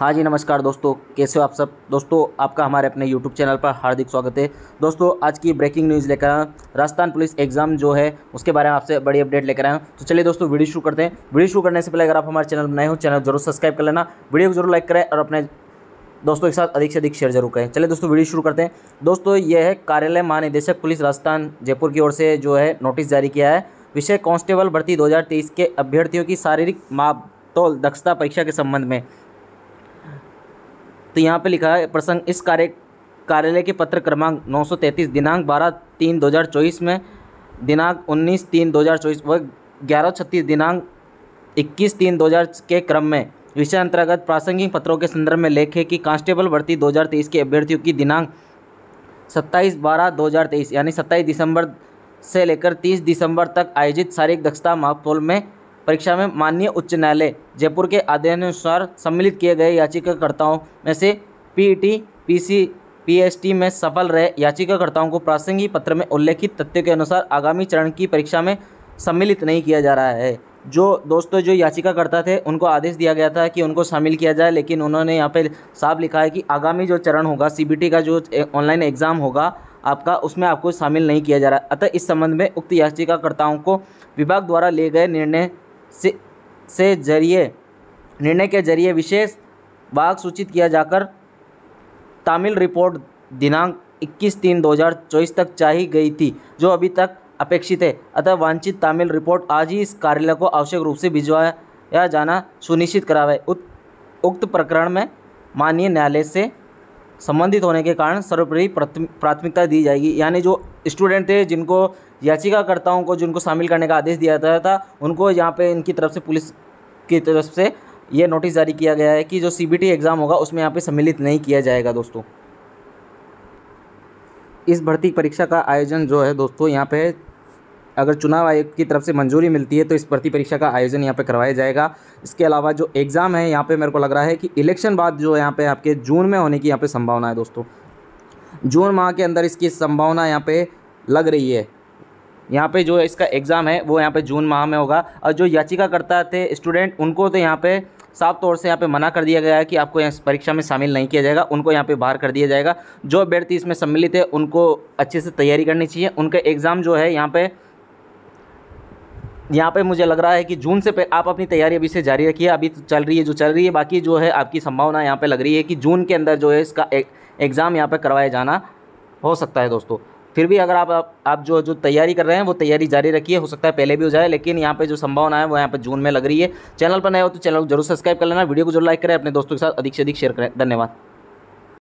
हाँ जी नमस्कार दोस्तों कैसे हो आप सब दोस्तों आपका हमारे अपने यूट्यूब चैनल पर हार्दिक स्वागत है दोस्तों आज की ब्रेकिंग न्यूज़ लेकर आया राजस्थान पुलिस एग्जाम जो है उसके बारे में आपसे बड़ी अपडेट लेकर आया तो चलिए दोस्तों वीडियो शुरू करते हैं वीडियो शुरू करने से पहले अगर आप हमारे चैनल नए हो चैनल जरूर सब्सक्राइब कर लेना वीडियो को जरूर लाइक करें और अपने दोस्तों के साथ अधिक से अधिक शेयर जरूर करें चलिए दोस्तों वीडियो शुरू करते हैं दोस्तों यह है कार्यालय महानिदेशक पुलिस राजस्थान जयपुर की ओर से जो है नोटिस जारी किया है विषय कांस्टेबल भर्ती 2023 के अभ्यर्थियों की शारीरिक माप तोल दक्षता परीक्षा के संबंध में तो यहाँ पे लिखा है प्रसंग इस कार्य कार्यालय के पत्र क्रमांक 933 दिनांक 12 तीन 2024 में दिनांक 19 तीन 2024 व ग्यारह छत्तीस दिनांक 21 तीन 2000 के क्रम में विषय अंतर्गत प्रासंगिक पत्रों के संदर्भ में लेख है कि कांस्टेबल भर्ती 2023 के अभ्यर्थियों की दिनांक 27 बारह 2023 यानी 27 दिसंबर से लेकर 30 दिसंबर तक आयोजित शारीरिक दक्षता मापतोल में परीक्षा में माननीय उच्च न्यायालय जयपुर के आदेशानुसार सम्मिलित किए गए याचिकाकर्ताओं में से पीईटी पीसी पीएसटी में सफल रहे याचिकाकर्ताओं को प्रासंगिक पत्र में उल्लेखित तथ्य के अनुसार आगामी चरण की परीक्षा में सम्मिलित नहीं किया जा रहा है जो दोस्तों जो याचिकाकर्ता थे उनको आदेश दिया गया था कि उनको शामिल किया जाए लेकिन उन्होंने यहाँ पे साफ लिखा है कि आगामी जो चरण होगा सीबीटी का जो ऑनलाइन एग्ज़ाम होगा आपका उसमें आपको शामिल नहीं किया जा रहा अतः इस संबंध में उक्त याचिकाकर्ताओं को विभाग द्वारा लिए गए निर्णय से से जरिए निर्णय के जरिए विशेष भाग सूचित किया जाकर तामिल रिपोर्ट दिनांक 21 तीन 2024 तक चाही गई थी जो अभी तक अपेक्षित है अतः वांछित तामिल रिपोर्ट आज ही इस कार्यालय को आवश्यक रूप से भिजवाया जाना सुनिश्चित करावे उक्त प्रकरण में माननीय न्यायालय से संबंधित होने के कारण सर्वोपरि प्राथमिकता दी जाएगी यानी जो स्टूडेंट थे जिनको याचिकाकर्ताओं को जिनको शामिल करने का आदेश दिया जाता था उनको यहाँ पे इनकी तरफ से पुलिस की तरफ से ये नोटिस जारी किया गया है कि जो सी एग्ज़ाम होगा उसमें यहाँ पर सम्मिलित नहीं किया जाएगा दोस्तों इस भर्ती परीक्षा का आयोजन जो है दोस्तों यहाँ पे अगर चुनाव आयोग की तरफ से मंजूरी मिलती है तो इस भर्ती परीक्षा का आयोजन यहाँ पे करवाया जाएगा इसके अलावा जो एग्ज़ाम है यहाँ पे मेरे को लग रहा है कि इलेक्शन बाद जो यहाँ पे आपके जून में होने की यहाँ पे संभावना है दोस्तों जून माह के अंदर इसकी संभावना यहाँ पे लग रही है यहाँ पे जो इसका एग्ज़ाम है वो यहाँ पे जून माह में होगा और जो याचिकाकर्ता थे स्टूडेंट उनको तो यहाँ पे साफ तौर से यहाँ पे मना कर दिया गया है कि आपको इस परीक्षा में शामिल नहीं किया जाएगा उनको यहाँ पे बाहर कर दिया जाएगा जो अभ्यर्थी इसमें सम्मिलित है उनको अच्छे से तैयारी करनी चाहिए उनका एग्ज़ाम जो है यहाँ पर यहाँ पे मुझे लग रहा है कि जून से आप अपनी तैयारी अभी से जारी रखिए अभी तो चल रही है जो चल रही है बाकी जो है आपकी संभावना यहाँ पे लग रही है कि जून के अंदर जो है इसका एग्ज़ाम यहाँ पे करवाया जाना हो सकता है दोस्तों फिर भी अगर आप आप, जो जो तैयारी कर रहे हैं वो तैयारी जारी रखिए हो सकता है पहले भी हो जाए लेकिन यहाँ पे जो संभावना है वो यहाँ पे जून में लग रही है चैनल पर नए हो तो चैनल को जरूर सब्सक्राइब कर लेना वीडियो को जरूर लाइक करें अपने दोस्तों के साथ अधिक से अधिक शेयर करें धन्यवाद